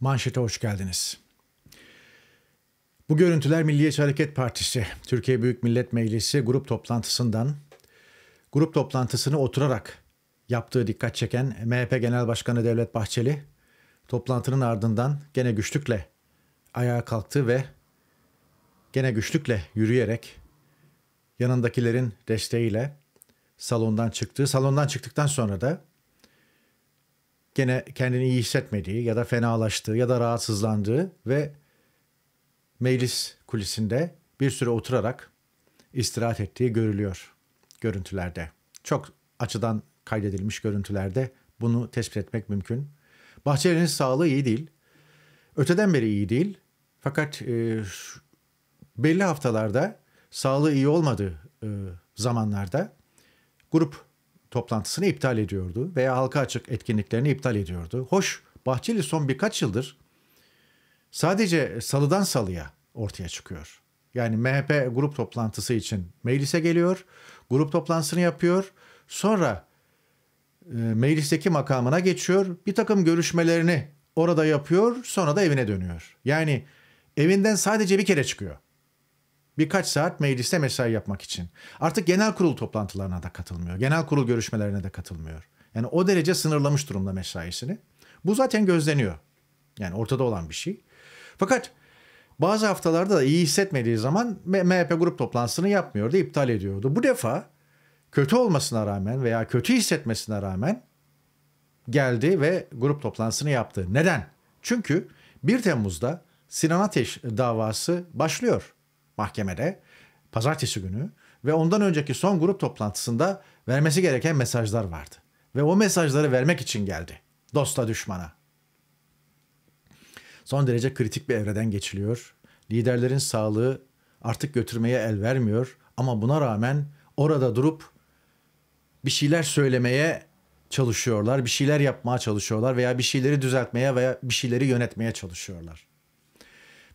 Manşete hoş geldiniz. Bu görüntüler Milliyetçi Hareket Partisi, Türkiye Büyük Millet Meclisi grup toplantısından grup toplantısını oturarak yaptığı dikkat çeken MHP Genel Başkanı Devlet Bahçeli toplantının ardından gene güçlükle ayağa kalktı ve gene güçlükle yürüyerek yanındakilerin desteğiyle salondan çıktı. Salondan çıktıktan sonra da gene kendini iyi hissetmediği ya da fenalaştığı ya da rahatsızlandığı ve meclis kulisinde bir süre oturarak istirahat ettiği görülüyor görüntülerde. Çok açıdan kaydedilmiş görüntülerde bunu tespit etmek mümkün. Bahçeli'nin sağlığı iyi değil. Öteden beri iyi değil. Fakat e, belli haftalarda sağlığı iyi olmadığı e, zamanlarda grup toplantısını iptal ediyordu veya halka açık etkinliklerini iptal ediyordu. Hoş Bahçeli son birkaç yıldır sadece salıdan salıya ortaya çıkıyor. Yani MHP grup toplantısı için meclise geliyor, grup toplantısını yapıyor. Sonra e, meclisteki makamına geçiyor, bir takım görüşmelerini orada yapıyor, sonra da evine dönüyor. Yani evinden sadece bir kere çıkıyor birkaç saat mecliste mesai yapmak için. Artık genel kurul toplantılarına da katılmıyor. Genel kurul görüşmelerine de katılmıyor. Yani o derece sınırlamış durumda mesaisini. Bu zaten gözleniyor. Yani ortada olan bir şey. Fakat bazı haftalarda da iyi hissetmediği zaman MHP grup toplantısını yapmıyordu, iptal ediyordu. Bu defa kötü olmasına rağmen veya kötü hissetmesine rağmen geldi ve grup toplantısını yaptı. Neden? Çünkü 1 Temmuz'da Sinan Ateş davası başlıyor mahkemede pazartesi günü ve ondan önceki son grup toplantısında vermesi gereken mesajlar vardı. Ve o mesajları vermek için geldi. Dosta düşmana. Son derece kritik bir evreden geçiliyor. Liderlerin sağlığı artık götürmeye el vermiyor ama buna rağmen orada durup bir şeyler söylemeye çalışıyorlar, bir şeyler yapmaya çalışıyorlar veya bir şeyleri düzeltmeye veya bir şeyleri yönetmeye çalışıyorlar.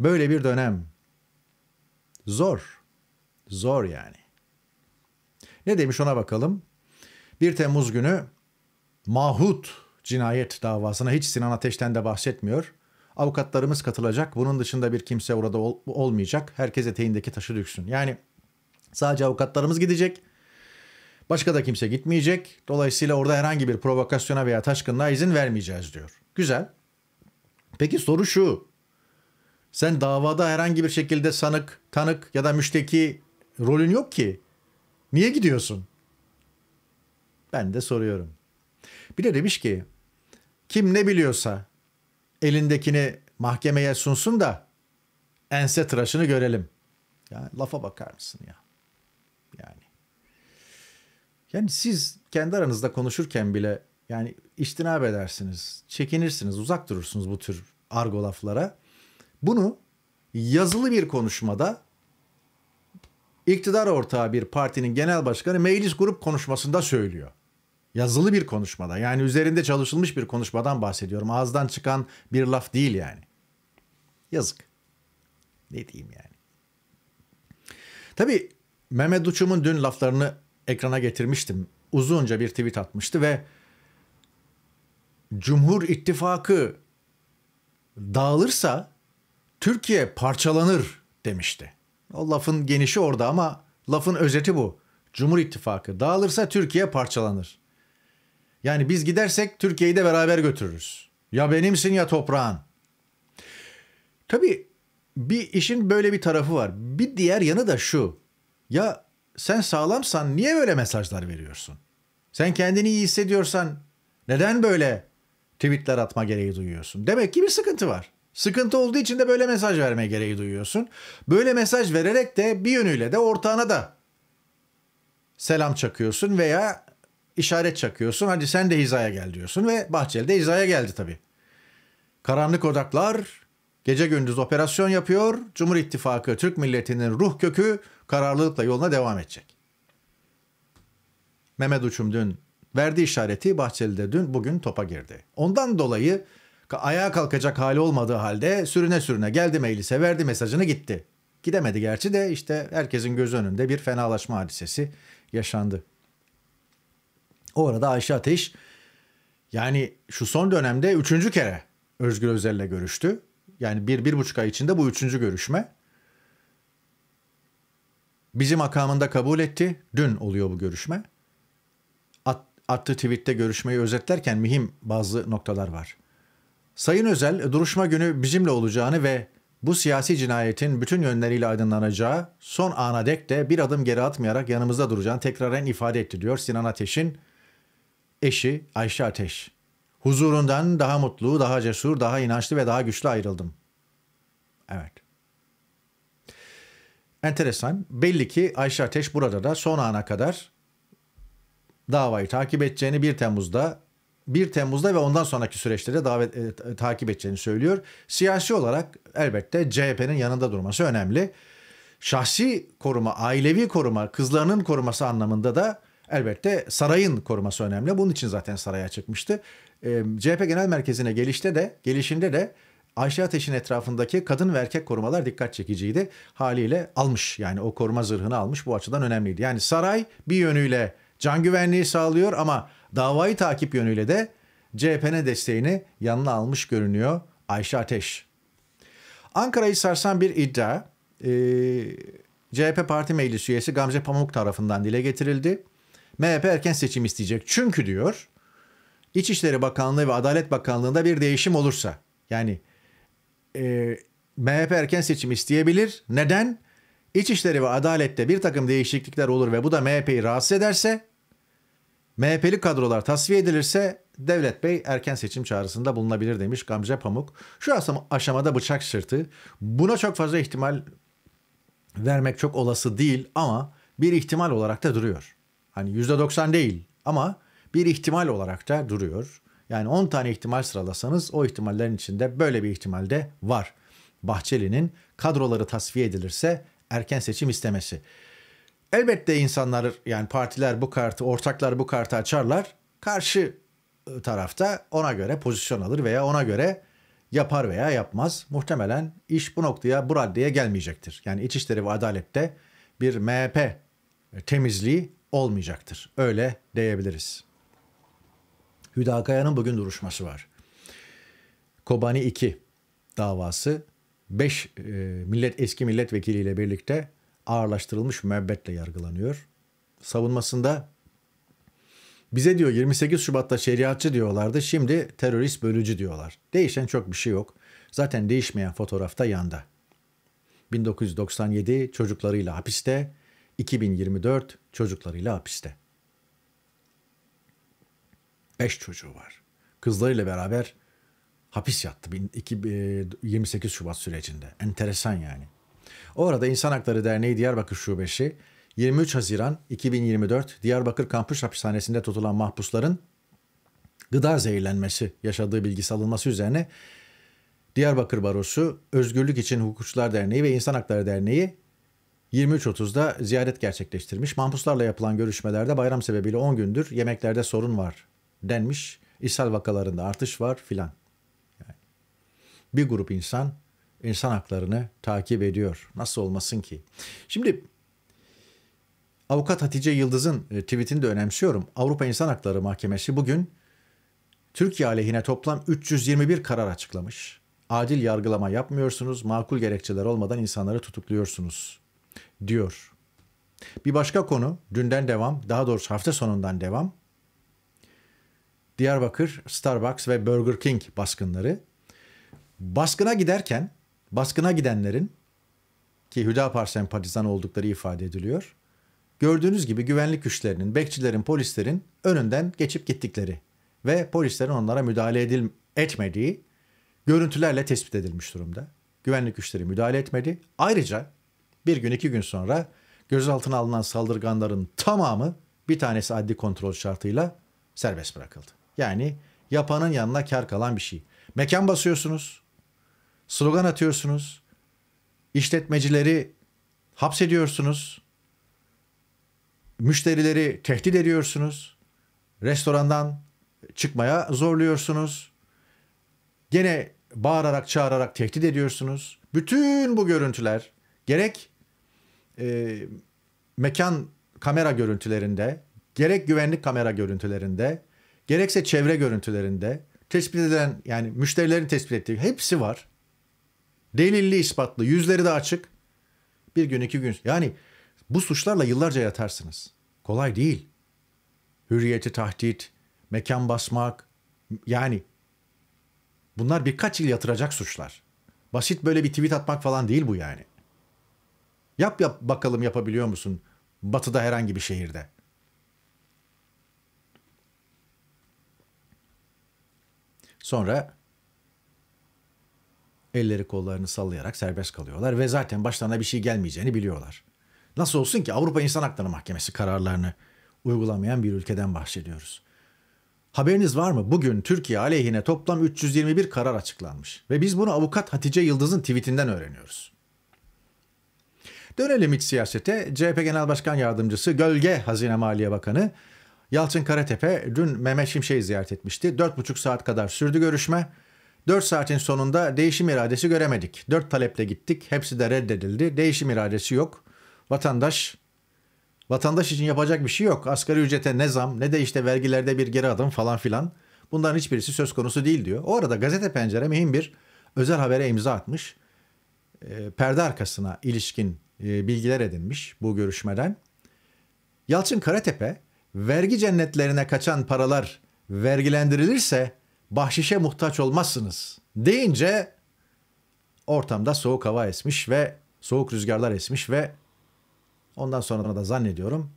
Böyle bir dönem Zor. Zor yani. Ne demiş ona bakalım. 1 Temmuz günü Mahut cinayet davasına hiç Sinan Ateş'ten de bahsetmiyor. Avukatlarımız katılacak. Bunun dışında bir kimse orada ol- olmayacak. Herkes eteğindeki taşı düşsün. Yani sadece avukatlarımız gidecek. Başka da kimse gitmeyecek. Dolayısıyla orada herhangi bir provokasyona veya taşkınlığa izin vermeyeceğiz diyor. Güzel. Peki soru şu. Sen davada herhangi bir şekilde sanık, tanık ya da müşteki rolün yok ki. Niye gidiyorsun? Ben de soruyorum. Bir de demiş ki kim ne biliyorsa elindekini mahkemeye sunsun da ense tıraşını görelim. Yani lafa bakar mısın ya? Yani. Yani siz kendi aranızda konuşurken bile yani istinab edersiniz, çekinirsiniz, uzak durursunuz bu tür argo laflara. Bunu yazılı bir konuşmada iktidar ortağı bir partinin genel başkanı meclis grup konuşmasında söylüyor. Yazılı bir konuşmada yani üzerinde çalışılmış bir konuşmadan bahsediyorum. Ağızdan çıkan bir laf değil yani. Yazık. Ne diyeyim yani. Tabii Mehmet Uçum'un dün laflarını ekrana getirmiştim. Uzunca bir tweet atmıştı ve Cumhur İttifakı dağılırsa Türkiye parçalanır demişti. O lafın genişi orada ama lafın özeti bu. Cumhur İttifakı dağılırsa Türkiye parçalanır. Yani biz gidersek Türkiye'yi de beraber götürürüz. Ya benimsin ya toprağın. Tabii bir işin böyle bir tarafı var. Bir diğer yanı da şu. Ya sen sağlamsan niye böyle mesajlar veriyorsun? Sen kendini iyi hissediyorsan neden böyle tweetler atma gereği duyuyorsun? Demek ki bir sıkıntı var. Sıkıntı olduğu için de böyle mesaj verme gereği duyuyorsun. Böyle mesaj vererek de bir yönüyle de ortağına da selam çakıyorsun veya işaret çakıyorsun. Hadi sen de hizaya gel diyorsun ve Bahçeli de hizaya geldi tabii. Karanlık odaklar gece gündüz operasyon yapıyor. Cumhur İttifakı Türk milletinin ruh kökü kararlılıkla yoluna devam edecek. Mehmet Uçum dün verdiği işareti Bahçeli de dün bugün topa girdi. Ondan dolayı Ayağa kalkacak hali olmadığı halde sürüne sürüne geldi meclise verdi mesajını gitti. Gidemedi gerçi de işte herkesin göz önünde bir fenalaşma hadisesi yaşandı. O arada Ayşe Ateş yani şu son dönemde üçüncü kere Özgür Özel'le görüştü. Yani bir, bir buçuk ay içinde bu üçüncü görüşme. Bizi makamında kabul etti. Dün oluyor bu görüşme. At, attığı tweette görüşmeyi özetlerken mühim bazı noktalar var. Sayın Özel duruşma günü bizimle olacağını ve bu siyasi cinayetin bütün yönleriyle aydınlanacağı son ana dek de bir adım geri atmayarak yanımızda duracağını tekraren ifade etti diyor Sinan Ateş'in eşi Ayşe Ateş. Huzurundan daha mutlu, daha cesur, daha inançlı ve daha güçlü ayrıldım. Evet. Enteresan. Belli ki Ayşe Ateş burada da son ana kadar davayı takip edeceğini 1 Temmuz'da 1 Temmuz'da ve ondan sonraki süreçlere davet e, takip edeceğini söylüyor. Siyasi olarak elbette CHP'nin yanında durması önemli. Şahsi koruma, ailevi koruma, kızlarının koruması anlamında da elbette sarayın koruması önemli. Bunun için zaten saraya çıkmıştı. E, CHP Genel Merkezi'ne gelişte de, gelişinde de Ayşe Ateş'in etrafındaki kadın ve erkek korumalar dikkat çekiciydi. Haliyle almış yani o koruma zırhını almış bu açıdan önemliydi. Yani saray bir yönüyle can güvenliği sağlıyor ama Davayı takip yönüyle de CHP'ne desteğini yanına almış görünüyor Ayşe Ateş. Ankara'yı sarsan bir iddia e, CHP Parti Meclis üyesi Gamze Pamuk tarafından dile getirildi. MHP erken seçim isteyecek çünkü diyor İçişleri Bakanlığı ve Adalet Bakanlığı'nda bir değişim olursa yani e, MHP erken seçim isteyebilir. Neden? İçişleri ve Adalet'te bir takım değişiklikler olur ve bu da MHP'yi rahatsız ederse MHP'li kadrolar tasfiye edilirse Devlet Bey erken seçim çağrısında bulunabilir demiş Gamze Pamuk. Şu aşamada bıçak sırtı. Buna çok fazla ihtimal vermek çok olası değil ama bir ihtimal olarak da duruyor. Hani %90 değil ama bir ihtimal olarak da duruyor. Yani 10 tane ihtimal sıralasanız o ihtimallerin içinde böyle bir ihtimal de var. Bahçeli'nin kadroları tasfiye edilirse erken seçim istemesi. Elbette insanlar yani partiler bu kartı, ortaklar bu kartı açarlar. Karşı e, tarafta ona göre pozisyon alır veya ona göre yapar veya yapmaz. Muhtemelen iş bu noktaya, bu raddeye gelmeyecektir. Yani İçişleri ve Adalet'te bir MHP e, temizliği olmayacaktır. Öyle diyebiliriz. Hüdakaya'nın bugün duruşması var. Kobani 2 davası 5 e, millet eski milletvekiliyle birlikte ağırlaştırılmış müebbetle yargılanıyor. Savunmasında bize diyor 28 Şubat'ta şeriatçı diyorlardı. Şimdi terörist bölücü diyorlar. Değişen çok bir şey yok. Zaten değişmeyen fotoğrafta yanda. 1997 çocuklarıyla hapiste, 2024 çocuklarıyla hapiste. 5 çocuğu var. Kızlarıyla beraber hapis yattı 28 e, Şubat sürecinde. Enteresan yani. Orada İnsan Hakları Derneği Diyarbakır Şubesi 23 Haziran 2024 Diyarbakır Kampüs Hapishanesi'nde tutulan mahpusların gıda zehirlenmesi yaşadığı bilgisi alınması üzerine Diyarbakır Barosu, Özgürlük İçin Hukukçular Derneği ve İnsan Hakları Derneği 23.30'da ziyaret gerçekleştirmiş. Mahpuslarla yapılan görüşmelerde bayram sebebiyle 10 gündür yemeklerde sorun var denmiş. İshal vakalarında artış var filan. Yani bir grup insan insan haklarını takip ediyor. Nasıl olmasın ki? Şimdi avukat Hatice Yıldız'ın e, tweetini de önemsiyorum. Avrupa İnsan Hakları Mahkemesi bugün Türkiye aleyhine toplam 321 karar açıklamış. Adil yargılama yapmıyorsunuz, makul gerekçeler olmadan insanları tutukluyorsunuz diyor. Bir başka konu, dünden devam, daha doğrusu hafta sonundan devam. Diyarbakır, Starbucks ve Burger King baskınları. Baskına giderken baskına gidenlerin ki Hüdapar sempatizanı oldukları ifade ediliyor. Gördüğünüz gibi güvenlik güçlerinin, bekçilerin, polislerin önünden geçip gittikleri ve polislerin onlara müdahale edil etmediği görüntülerle tespit edilmiş durumda. Güvenlik güçleri müdahale etmedi. Ayrıca bir gün iki gün sonra gözaltına alınan saldırganların tamamı bir tanesi adli kontrol şartıyla serbest bırakıldı. Yani yapanın yanına kar kalan bir şey. Mekan basıyorsunuz, slogan atıyorsunuz. işletmecileri hapsediyorsunuz. Müşterileri tehdit ediyorsunuz. Restorandan çıkmaya zorluyorsunuz. Gene bağırarak çağırarak tehdit ediyorsunuz. Bütün bu görüntüler gerek e, mekan kamera görüntülerinde, gerek güvenlik kamera görüntülerinde, gerekse çevre görüntülerinde tespit edilen yani müşterilerin tespit ettiği hepsi var. Delilli ispatlı yüzleri de açık. Bir gün iki gün yani bu suçlarla yıllarca yatarsınız. Kolay değil. Hürriyeti tahdit, mekan basmak yani bunlar birkaç yıl yatıracak suçlar. Basit böyle bir tweet atmak falan değil bu yani. Yap yap bakalım yapabiliyor musun batıda herhangi bir şehirde. Sonra elleri kollarını sallayarak serbest kalıyorlar ve zaten başlarına bir şey gelmeyeceğini biliyorlar. Nasıl olsun ki Avrupa İnsan Hakları Mahkemesi kararlarını uygulamayan bir ülkeden bahsediyoruz. Haberiniz var mı? Bugün Türkiye aleyhine toplam 321 karar açıklanmış ve biz bunu avukat Hatice Yıldız'ın tweetinden öğreniyoruz. Dönelim iç siyasete. CHP Genel Başkan Yardımcısı Gölge Hazine Maliye Bakanı Yalçın Karatepe dün Mehmet Şimşek'i ziyaret etmişti. 4,5 saat kadar sürdü görüşme. 4 saatin sonunda değişim iradesi göremedik. 4 taleple gittik. Hepsi de reddedildi. Değişim iradesi yok. Vatandaş vatandaş için yapacak bir şey yok. Asgari ücrete ne zam ne de işte vergilerde bir geri adım falan filan. Bunların hiçbirisi söz konusu değil diyor. O arada gazete pencere mühim bir özel habere imza atmış. E, perde arkasına ilişkin e, bilgiler edinmiş bu görüşmeden. Yalçın Karatepe vergi cennetlerine kaçan paralar vergilendirilirse bahşişe muhtaç olmazsınız deyince ortamda soğuk hava esmiş ve soğuk rüzgarlar esmiş ve ondan sonra da zannediyorum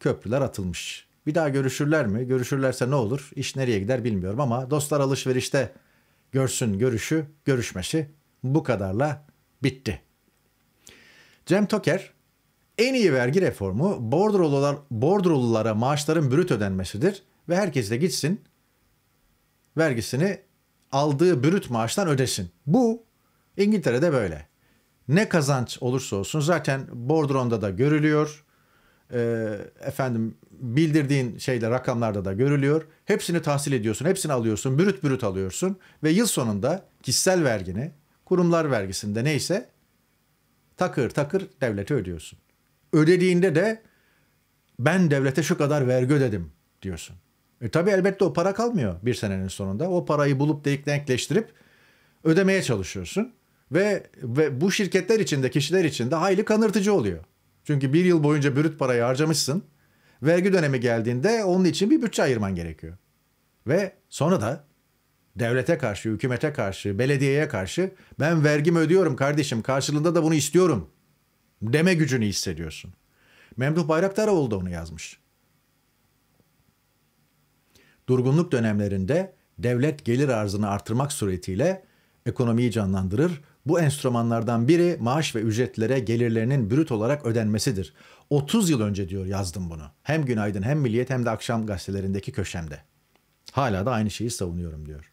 köprüler atılmış. Bir daha görüşürler mi? Görüşürlerse ne olur? İş nereye gider bilmiyorum ama dostlar alışverişte görsün görüşü, görüşmesi bu kadarla bitti. Cem Toker en iyi vergi reformu bordrolular, bordrolulara maaşların brüt ödenmesidir ve herkes de gitsin vergisini aldığı brüt maaştan ödesin. Bu İngiltere'de böyle. Ne kazanç olursa olsun zaten bordronda da görülüyor. E, efendim bildirdiğin şeyde rakamlarda da görülüyor. Hepsini tahsil ediyorsun, hepsini alıyorsun, brüt brüt alıyorsun ve yıl sonunda kişisel vergini, kurumlar vergisinde neyse takır takır devlete ödüyorsun. Ödediğinde de ben devlete şu kadar vergi ödedim diyorsun. E tabii elbette o para kalmıyor bir senenin sonunda. O parayı bulup denkleştirip ödemeye çalışıyorsun. Ve, ve bu şirketler içinde, kişiler içinde hayli kanırtıcı oluyor. Çünkü bir yıl boyunca bürüt parayı harcamışsın. Vergi dönemi geldiğinde onun için bir bütçe ayırman gerekiyor. Ve sonra da devlete karşı, hükümete karşı, belediyeye karşı ben vergimi ödüyorum kardeşim karşılığında da bunu istiyorum deme gücünü hissediyorsun. Memduh Bayraktar oldu onu yazmış durgunluk dönemlerinde devlet gelir arzını artırmak suretiyle ekonomiyi canlandırır. Bu enstrümanlardan biri maaş ve ücretlere gelirlerinin brüt olarak ödenmesidir. 30 yıl önce diyor yazdım bunu. Hem Günaydın hem Milliyet hem de akşam gazetelerindeki köşemde. Hala da aynı şeyi savunuyorum diyor.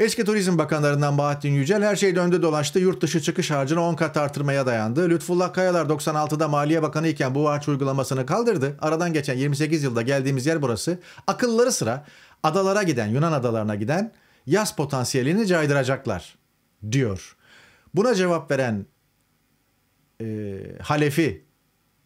Eski Turizm Bakanlarından Bahattin Yücel her şey döndü dolaştı yurt dışı çıkış harcını 10 kat artırmaya dayandı. Lütfullah Kayalar 96'da Maliye Bakanı iken bu harç uygulamasını kaldırdı. Aradan geçen 28 yılda geldiğimiz yer burası. Akılları sıra adalara giden Yunan adalarına giden yaz potansiyelini caydıracaklar diyor. Buna cevap veren e, Halefi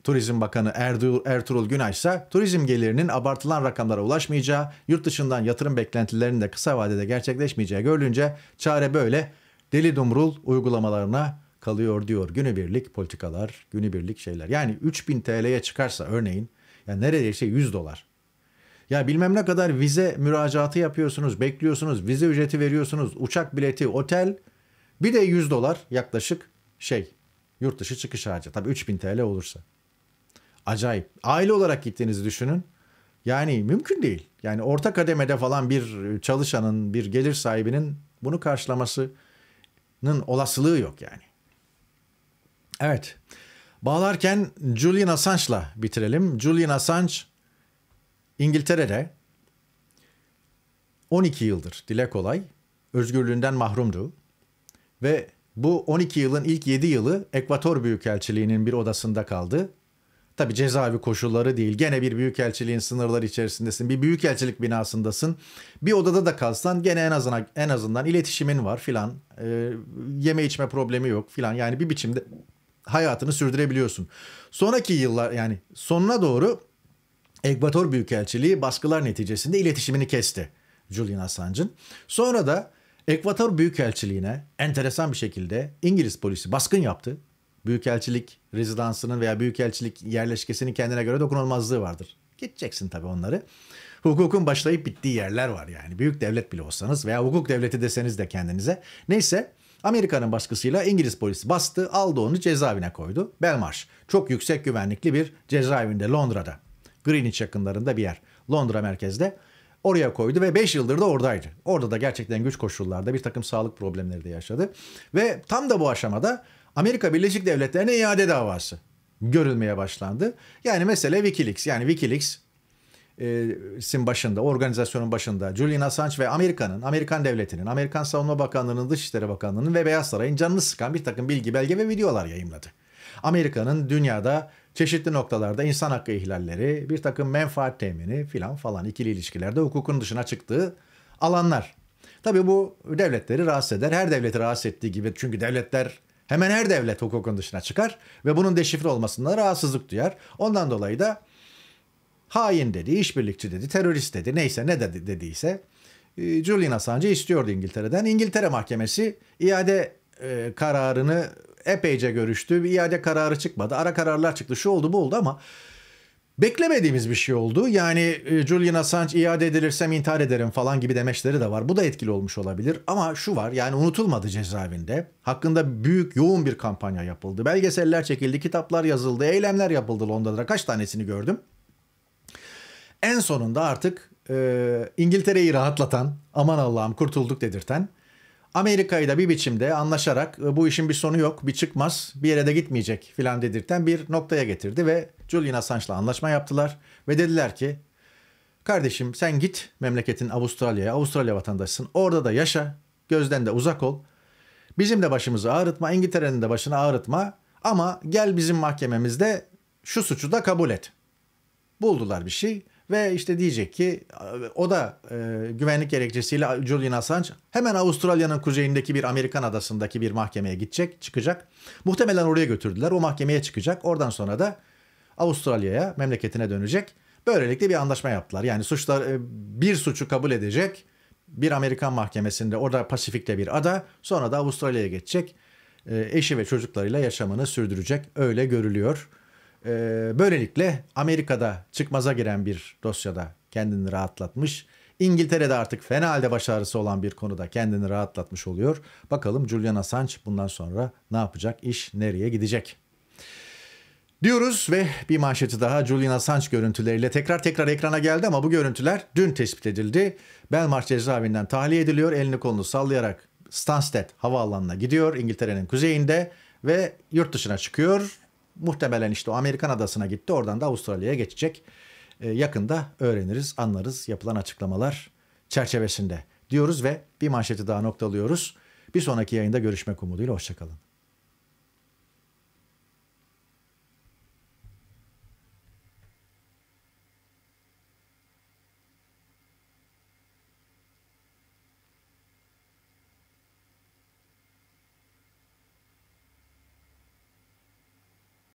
Turizm Bakanı Erdur, Ertuğrul Günay ise turizm gelirinin abartılan rakamlara ulaşmayacağı, yurt dışından yatırım beklentilerinin de kısa vadede gerçekleşmeyeceği görülünce çare böyle deli dumrul uygulamalarına kalıyor diyor. Günübirlik politikalar, günübirlik şeyler. Yani 3000 TL'ye çıkarsa örneğin yani neredeyse 100 dolar. Ya bilmem ne kadar vize müracaatı yapıyorsunuz, bekliyorsunuz, vize ücreti veriyorsunuz, uçak bileti, otel. Bir de 100 dolar yaklaşık şey yurt dışı çıkış harcı. Tabii 3000 TL olursa. Acayip. Aile olarak gittiğinizi düşünün. Yani mümkün değil. Yani orta kademede falan bir çalışanın, bir gelir sahibinin bunu karşılamasının olasılığı yok yani. Evet. Bağlarken Julian Assange'la bitirelim. Julian Assange İngiltere'de 12 yıldır dile kolay özgürlüğünden mahrumdu. Ve bu 12 yılın ilk 7 yılı Ekvator Büyükelçiliği'nin bir odasında kaldı. Tabi cezaevi koşulları değil. Gene bir büyükelçiliğin sınırları içerisindesin. Bir büyükelçilik binasındasın. Bir odada da kalsan gene en azından en azından iletişimin var filan. E, yeme içme problemi yok filan. Yani bir biçimde hayatını sürdürebiliyorsun. Sonraki yıllar yani sonuna doğru Ekvator Büyükelçiliği baskılar neticesinde iletişimini kesti Julian Assange'ın. Sonra da Ekvator Büyükelçiliğine enteresan bir şekilde İngiliz polisi baskın yaptı büyükelçilik rezidansının veya büyükelçilik yerleşkesinin kendine göre dokunulmazlığı vardır. Geçeceksin tabii onları. Hukukun başlayıp bittiği yerler var yani. Büyük devlet bile olsanız veya hukuk devleti deseniz de kendinize. Neyse Amerika'nın baskısıyla İngiliz polisi bastı, aldı onu cezaevine koydu. Belmarsh çok yüksek güvenlikli bir cezaevinde Londra'da. Greenwich yakınlarında bir yer. Londra merkezde. Oraya koydu ve 5 yıldır da oradaydı. Orada da gerçekten güç koşullarda bir takım sağlık problemleri de yaşadı. Ve tam da bu aşamada Amerika Birleşik Devletleri'ne iade davası görülmeye başlandı. Yani mesele Wikileaks. Yani Wikileaks e, sin başında, organizasyonun başında Julian Assange ve Amerika'nın, Amerikan devletinin, Amerikan Savunma Bakanlığı'nın, Dışişleri Bakanlığı'nın ve Beyaz Saray'ın canını sıkan bir takım bilgi, belge ve videolar yayımladı. Amerika'nın dünyada çeşitli noktalarda insan hakkı ihlalleri, bir takım menfaat temini filan falan ikili ilişkilerde hukukun dışına çıktığı alanlar. Tabii bu devletleri rahatsız eder. Her devleti rahatsız ettiği gibi çünkü devletler Hemen her devlet hukukun dışına çıkar ve bunun deşifre olmasından rahatsızlık duyar. Ondan dolayı da hain dedi, işbirlikçi dedi, terörist dedi, neyse ne dedi, dediyse e, Julian Assange istiyordu İngiltere'den. İngiltere mahkemesi iade e, kararını epeyce görüştü. Bir iade kararı çıkmadı. Ara kararlar çıktı. Şu oldu bu oldu ama beklemediğimiz bir şey oldu. Yani e, Julian Assange iade edilirsem intihar ederim falan gibi demeçleri de var. Bu da etkili olmuş olabilir. Ama şu var yani unutulmadı cezaevinde. Hakkında büyük yoğun bir kampanya yapıldı. Belgeseller çekildi, kitaplar yazıldı, eylemler yapıldı Londra'da. Kaç tanesini gördüm. En sonunda artık e, İngiltere'yi rahatlatan, aman Allah'ım kurtulduk dedirten Amerika'yı da bir biçimde anlaşarak e, bu işin bir sonu yok, bir çıkmaz, bir yere de gitmeyecek filan dedirten bir noktaya getirdi ve Julian Assange'la anlaşma yaptılar ve dediler ki kardeşim sen git memleketin Avustralya'ya, Avustralya vatandaşısın orada da yaşa, gözden de uzak ol. Bizim de başımızı ağrıtma, İngiltere'nin de başını ağrıtma ama gel bizim mahkememizde şu suçu da kabul et. Buldular bir şey. Ve işte diyecek ki e, o da e, güvenlik gerekçesiyle Julian Assange hemen Avustralya'nın kuzeyindeki bir Amerikan adasındaki bir mahkemeye gidecek, çıkacak. Muhtemelen oraya götürdüler. O mahkemeye çıkacak. Oradan sonra da Avustralya'ya, memleketine dönecek. Böylelikle bir anlaşma yaptılar. Yani suçlar e, bir suçu kabul edecek. Bir Amerikan mahkemesinde orada Pasifik'te bir ada. Sonra da Avustralya'ya geçecek. E, eşi ve çocuklarıyla yaşamını sürdürecek. Öyle görülüyor. E, böylelikle Amerika'da çıkmaza giren bir dosyada kendini rahatlatmış. İngiltere'de artık fena halde başarısı olan bir konuda kendini rahatlatmış oluyor. Bakalım Julian Assange bundan sonra ne yapacak, iş nereye gidecek? Diyoruz ve bir manşeti daha Julian Assange görüntüleriyle tekrar tekrar ekrana geldi ama bu görüntüler dün tespit edildi. Belmarsh cezaevinden tahliye ediliyor. Elini kolunu sallayarak Stansted havaalanına gidiyor İngiltere'nin kuzeyinde ve yurt dışına çıkıyor. Muhtemelen işte o Amerikan adasına gitti. Oradan da Avustralya'ya geçecek. E, yakında öğreniriz, anlarız yapılan açıklamalar çerçevesinde diyoruz ve bir manşeti daha noktalıyoruz. Bir sonraki yayında görüşmek umuduyla hoşçakalın.